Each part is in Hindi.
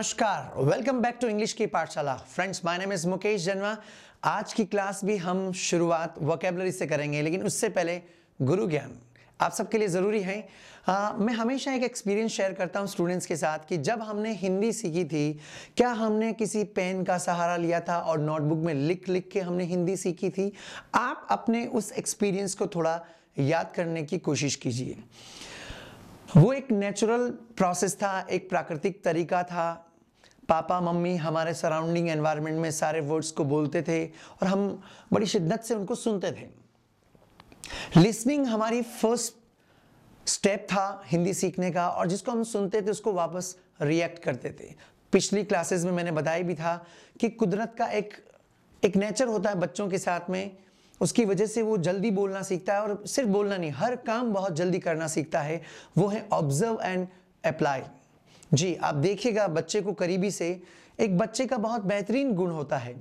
नमस्कार वेलकम बैक टू इंग्लिश की पाठशाला friends my name is Mukesh जन्मा आज की क्लास भी हम शुरुआत वोकेबलरी से करेंगे लेकिन उससे पहले गुरु ज्ञान आप सबके लिए ज़रूरी है आ, मैं हमेशा एक एक्सपीरियंस शेयर करता हूँ स्टूडेंट्स के साथ कि जब हमने हिंदी सीखी थी क्या हमने किसी पेन का सहारा लिया था और नोटबुक में लिख लिख के हमने हिंदी सीखी थी आप अपने उस एक्सपीरियंस को थोड़ा याद करने की कोशिश कीजिए वो एक नेचुरल प्रोसेस था एक प्राकृतिक तरीका था पापा मम्मी हमारे सराउंडिंग एनवायरनमेंट में सारे वर्ड्स को बोलते थे और हम बड़ी शिद्दत से उनको सुनते थे लिसनिंग हमारी फर्स्ट स्टेप था हिंदी सीखने का और जिसको हम सुनते थे उसको वापस रिएक्ट करते थे पिछली क्लासेस में मैंने बताया भी था कि कुदरत का एक एक नेचर होता है बच्चों के साथ में उसकी वजह से वो जल्दी बोलना सीखता है और सिर्फ बोलना नहीं हर काम बहुत जल्दी करना सीखता है वो है ऑब्जर्व एंड अप्लाई जी आप देखिएगा बच्चे को करीबी से एक बच्चे का बहुत बेहतरीन गुण होता है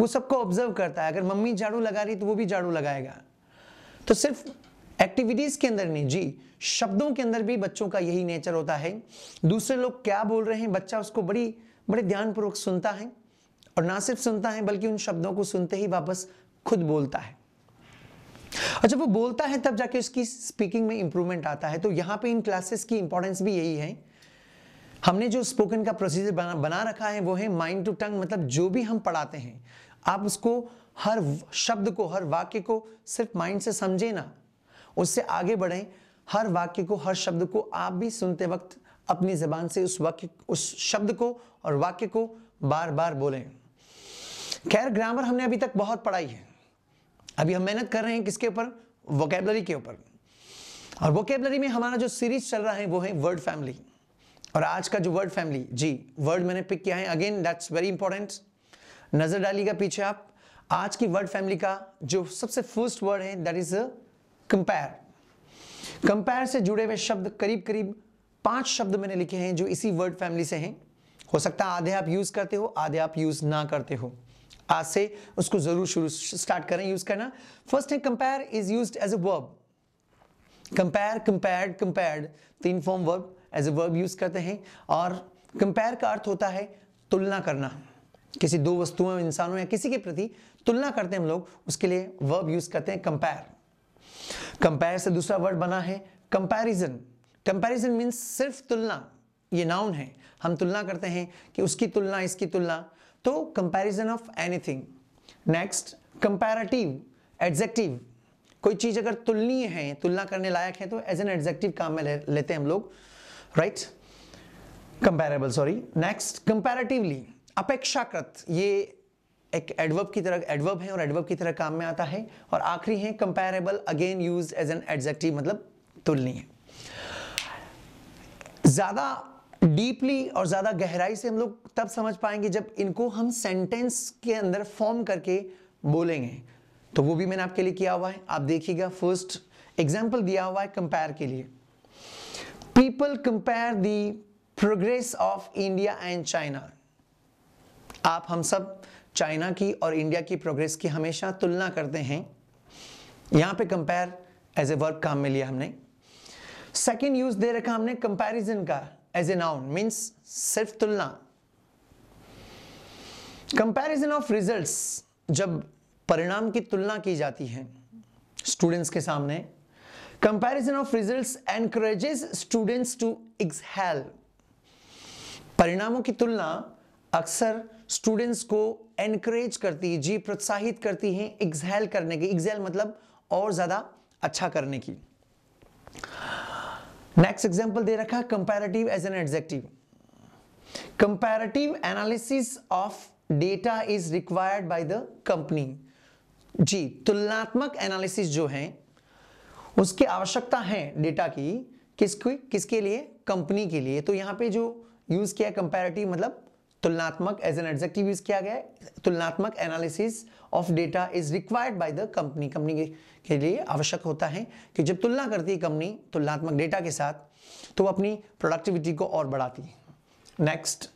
वो सबको ऑब्जर्व करता है अगर मम्मी झाड़ू लगा रही तो वो भी झाड़ू लगाएगा तो सिर्फ एक्टिविटीज के अंदर नहीं जी शब्दों के अंदर भी बच्चों का यही नेचर होता है दूसरे लोग क्या बोल रहे हैं बच्चा उसको बड़ी बड़े ध्यानपूर्वक सुनता है और ना सिर्फ सुनता है बल्कि उन शब्दों को सुनते ही वापस खुद बोलता है और जब वो बोलता है तब जाके उसकी स्पीकिंग में इंप्रूवमेंट आता है तो यहाँ पे इन क्लासेस की इंपॉर्टेंस भी यही है हमने जो स्पोकन का प्रोसीजर बना बना रखा है वो है माइंड टू टंग मतलब जो भी हम पढ़ाते हैं आप उसको हर शब्द को हर वाक्य को सिर्फ माइंड से समझे ना उससे आगे बढ़ें हर वाक्य को हर शब्द को आप भी सुनते वक्त अपनी जबान से उस वाक्य उस शब्द को और वाक्य को बार बार बोलें खैर ग्रामर हमने अभी तक बहुत पढ़ाई है अभी हम मेहनत कर रहे हैं किसके ऊपर वोकेबलरी के ऊपर और वोकेबलरी में हमारा जो सीरीज चल रहा है वो है वर्ड फैमिली और आज का जो वर्ड फैमिली जी वर्ड मैंने पिक किया है अगेन दैट्स वेरी इंपॉर्टेंट नजर डालिएगा पीछे आप आज की वर्ड फैमिली का जो सबसे फर्स्ट वर्ड है दैट इज कंपेयर कंपेयर से जुड़े हुए शब्द करीब करीब पांच शब्द मैंने लिखे हैं जो इसी वर्ड फैमिली से हैं हो सकता है आधे आप यूज करते हो आधे आप यूज ना करते हो आज से उसको जरूर शुरू स्टार्ट करें यूज करना फर्स्ट है compare is use as a verb compare compared compared तीन form verb as a verb use करते हैं और कंपेयर का अर्थ होता है तुलना करना किसी दो वस्तुओं इंसानों या किसी के प्रति तुलना करते हैं हम लोग उसके लिए वर्ब यूज करते हैं कंपेयर कंपेयर से दूसरा वर्ड बना है कंपेरिजन कंपेरिजन मीन्स सिर्फ तुलना ये नाउन है हम तुलना करते हैं कि उसकी तुलना इसकी तुलना तो comparison of anything next comparative adjective कोई चीज़ अगर तुलनीय है तुलना करने लायक है तो एज एन एडजेक्टिव काम में ले, लेते हैं हम लोग right comparable sorry next comparatively अपेक्षाकृत ये एक एडवर्ब की तरह एडवर्ब है और एडवर्ब की तरह काम में आता है और आखिरी है comparable again use as an adjective मतलब तुलनीय ज्यादा डीपली और ज्यादा गहराई से हम लोग तब समझ पाएंगे जब इनको हम सेंटेंस के अंदर फॉर्म करके बोलेंगे तो वो भी मैंने आपके लिए किया हुआ है आप देखिएगा फर्स्ट एग्जाम्पल दिया हुआ है कंपेयर के लिए people compare the progress of India and China आप हम सब चाइना की और इंडिया की प्रोग्रेस की हमेशा तुलना करते हैं यहां पे कंपेयर एज ए वर्ब काम में लिया हमने सेकेंड यूज दे रखा हमने कंपैरिजन का एज ए नाउन मीन्स सिर्फ तुलना कंपैरिजन ऑफ रिजल्ट्स जब परिणाम की तुलना की जाती है स्टूडेंट्स के सामने comparison of results encourages students to excel परिणामों की तुलना अक्सर स्टूडेंट्स को एनकरेज करती है जी प्रोत्साहित करती है एक्सहेल करने की एक्सहेल मतलब और ज्यादा अच्छा करने की नेक्स्ट एग्जाम्पल दे रखा comparative as an adjective comparative analysis of data is required by the company जी तुलनात्मक एनालिसिस जो है उसकी आवश्यकता है डेटा की किसकी किसके लिए कंपनी के लिए तो यहाँ पे जो यूज किया कंपेरेटिव मतलब तुलनात्मक एज एन एडजेक्टिव यूज किया गया है तुलनात्मक analysis of data is required by the company company के, लिए आवश्यक होता है कि जब तुलना करती है कंपनी तुलनात्मक डेटा के साथ तो अपनी प्रोडक्टिविटी को और बढ़ाती है next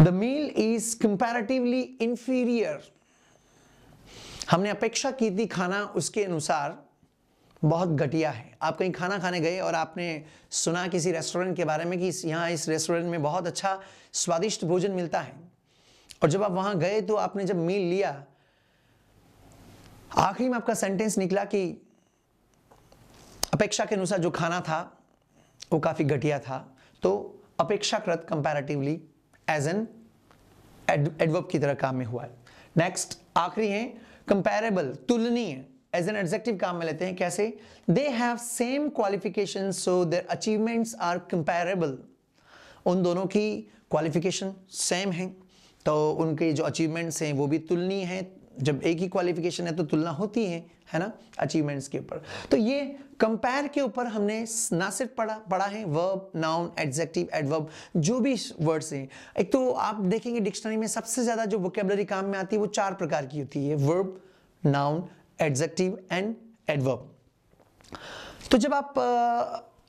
the meal is comparatively inferior हमने अपेक्षा की थी खाना उसके अनुसार बहुत घटिया है आप कहीं खाना खाने गए और आपने सुना किसी रेस्टोरेंट के बारे में कि यहाँ इस रेस्टोरेंट में बहुत अच्छा स्वादिष्ट भोजन मिलता है और जब आप वहाँ गए तो आपने जब मील लिया आखिरी में आपका सेंटेंस निकला कि अपेक्षा के अनुसार जो खाना था वो काफ़ी घटिया था तो अपेक्षाकृत कंपैरेटिवली एज एन एडवर्ब की तरह काम में हुआ है नेक्स्ट आखिरी है कंपेरेबल तुलनीय एज एन एडजेक्टिव काम में लेते हैं कैसे they have same qualification so their achievements are comparable उन दोनों की क्वालिफिकेशन सेम है तो उनके जो अचीवमेंट्स हैं वो भी तुलनीय हैं जब एक ही क्वालिफिकेशन है तो तुलना होती है है ना अचीवमेंट्स के ऊपर तो ये कंपेयर के ऊपर हमने ना सिर्फ पढ़ा पढ़ा है वर्ब नाउन एडजेक्टिव एडवर्ब जो भी वर्ड्स हैं एक तो आप देखेंगे डिक्शनरी में सबसे ज़्यादा जो वोकेबलरी काम में आती है वो चार प्रकार की होती है verb noun adjective and adverb तो जब आप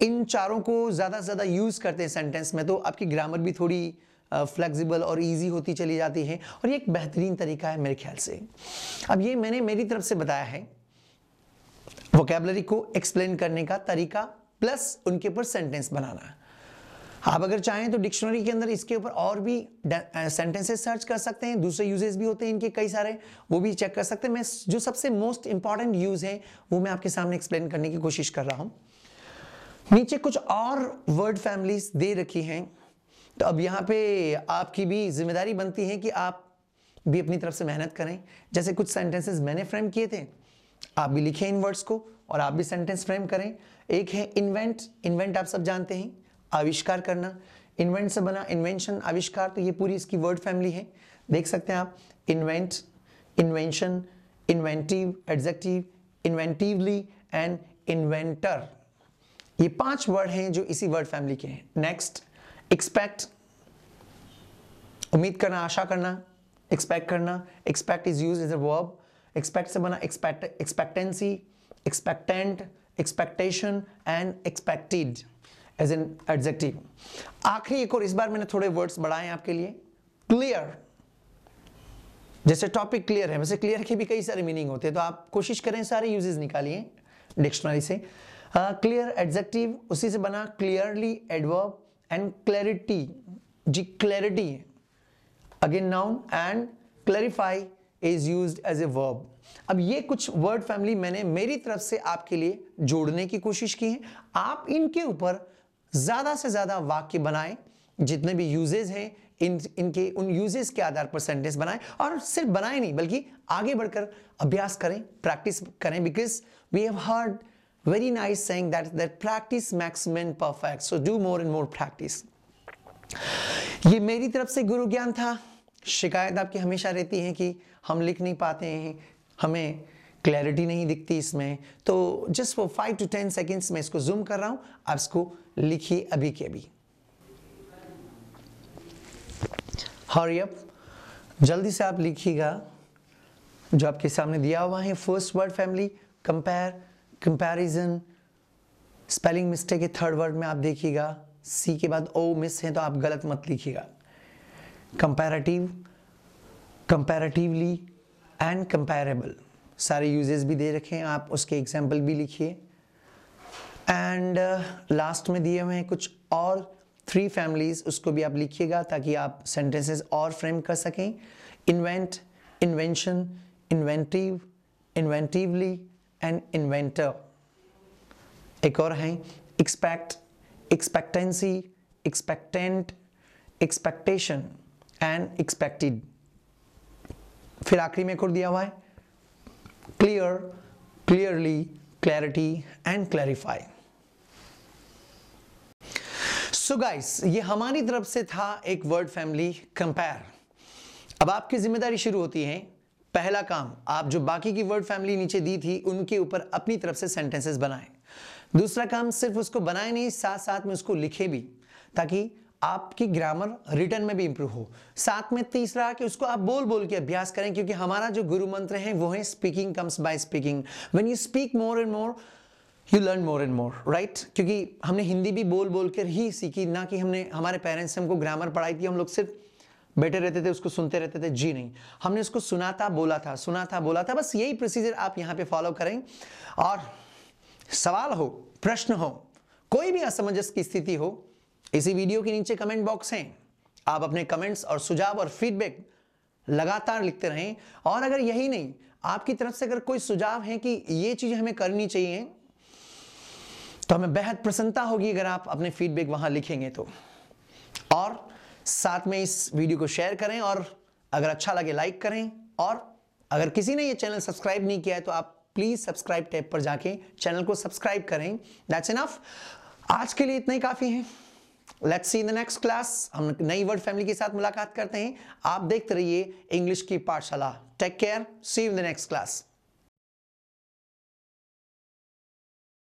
इन चारों को ज़्यादा से ज़्यादा यूज़ करते हैं सेंटेंस में तो आपकी ग्रामर भी थोड़ी फ्लेक्सिबल और इजी होती चली जाती है और ये एक बेहतरीन तरीका है मेरे ख्याल से अब ये मैंने मेरी तरफ से बताया है वोकेबलरी को एक्सप्लेन करने का तरीका प्लस उनके ऊपर सेंटेंस बनाना आप अगर चाहें तो डिक्शनरी के अंदर इसके ऊपर और भी सेंटेंसेस सर्च कर सकते हैं दूसरे यूजेस भी होते हैं इनके कई सारे वो भी चेक कर सकते हैं मैं जो सबसे मोस्ट इंपॉर्टेंट यूज है वो मैं आपके सामने एक्सप्लेन करने की कोशिश कर रहा हूँ नीचे कुछ और वर्ड फैमिलीज दे रखी हैं तो अब यहाँ पे आपकी भी जिम्मेदारी बनती है कि आप भी अपनी तरफ से मेहनत करें जैसे कुछ सेंटेंसेस मैंने फ्रेम किए थे आप भी लिखें इन वर्ड्स को और आप भी सेंटेंस फ्रेम करें एक है इन्वेंट इन्वेंट आप सब जानते हैं आविष्कार करना इन्वेंट से बना इन्वेंशन आविष्कार तो ये पूरी इसकी वर्ड फैमिली है देख सकते हैं आप invent invention inventive adjective inventively and inventor ये पांच वर्ड हैं जो इसी वर्ड फैमिली के हैं नेक्स्ट एक्सपेक्ट उम्मीद करना आशा करना एक्सपेक्ट करना expect is use as a verb expect से बना expect expectancy expectant expectation and expected as an adjective आखिरी एक और इस बार मैंने थोड़े वर्ड्स बढ़ाए आपके लिए क्लियर जैसे टॉपिक क्लियर है वैसे क्लियर के भी कई सारे मीनिंग होते हैं तो आप कोशिश करें सारे यूजेस निकालिए डिक्शनरी से क्लियर uh, एडजेक्टिव उसी से बना क्लियरली एडवर्ब एंड क्लैरिटी जी clarity again noun and clarify is use as a verb अब ये कुछ वर्ड फैमिली मैंने मेरी तरफ से आपके लिए जोड़ने की कोशिश की है आप इनके ऊपर ज़्यादा से ज़्यादा वाक्य बनाएं जितने भी यूजेज हैं इन इनके उन यूजेज के आधार पर सेंटेंस बनाएं और सिर्फ बनाएं नहीं बल्कि आगे बढ़कर अभ्यास करें प्रैक्टिस करें because we have heard very nice saying that that practice maximum perfect so do more and more practice ये मेरी तरफ से गुरु ज्ञान था शिकायत आपकी हमेशा रहती है कि हम लिख नहीं पाते हैं हमें क्लैरिटी नहीं दिखती इसमें तो जस्ट वो फाइव टू टेन सेकेंड्स मैं इसको जूम कर रहा हूँ आप इसको लिखी अभी के अभी हरी अप जल्दी से आप लिखिएगा जो आपके सामने दिया हुआ है first word family compare comparison spelling mistake है थर्ड वर्ड में आप देखिएगा सी के बाद ओ मिस है तो आप गलत मत लिखिएगा कंपैरेटिव कंपैरेटिवली एंड कंपेरेबल सारे यूजेस भी दे रखे हैं आप उसके एग्जाम्पल भी लिखिए एंड लास्ट uh, में दिए हुए हैं कुछ और थ्री फैमिलीज उसको भी आप लिखिएगा ताकि आप सेंटेंसेस और फ्रेम कर सकें invent invention inventive inventively and inventor एक और हैं expect expectancy expectant expectation and expected फिर आखिरी में खुद दिया हुआ है clear clearly clarity and clarify so so guys ये हमारी तरफ से था एक वर्ड फैमिली कंपेयर अब आपकी जिम्मेदारी शुरू होती है पहला काम आप जो बाकी की वर्ड फैमिली नीचे दी थी उनके ऊपर अपनी तरफ से सेंटेंसेस बनाएं दूसरा काम सिर्फ उसको बनाए नहीं साथ साथ में उसको लिखे भी ताकि आपकी ग्रामर रिटर्न में भी इंप्रूव हो साथ में तीसरा कि उसको आप बोल बोल के अभ्यास करें क्योंकि हमारा जो गुरु मंत्र है वो है speaking comes by speaking when you speak more and more you learn more and more right क्योंकि हमने हिंदी भी बोल बोल कर ही सीखी ना कि हमने हमारे पेरेंट्स से हमको ग्रामर पढ़ाई थी हम लोग सिर्फ बैठे रहते थे उसको सुनते रहते थे जी नहीं हमने उसको सुना था बोला था सुना था बोला था बस यही प्रोसीजर आप यहाँ पे फॉलो करें और सवाल हो प्रश्न हो कोई भी असमंजस की स्थिति हो इसी वीडियो के नीचे कमेंट बॉक्स हैं आप अपने कमेंट्स और सुझाव और फीडबैक लगातार लिखते रहें और अगर यही नहीं आपकी तरफ से अगर कोई सुझाव है कि ये चीज़ हमें करनी चाहिए तो हमें बेहद प्रसन्नता होगी अगर आप अपने फीडबैक वहां लिखेंगे तो और साथ में इस वीडियो को शेयर करें और अगर अच्छा लगे लाइक करें और अगर किसी ने ये चैनल सब्सक्राइब नहीं किया है तो आप प्लीज सब्सक्राइब टैब पर जाके चैनल को सब्सक्राइब करें दैट्स इनफ आज के लिए इतना ही काफी है let's see in the next class हम नई वर्ड फैमिली के साथ मुलाकात करते हैं आप देखते रहिए इंग्लिश की पाठशाला take care see in the next class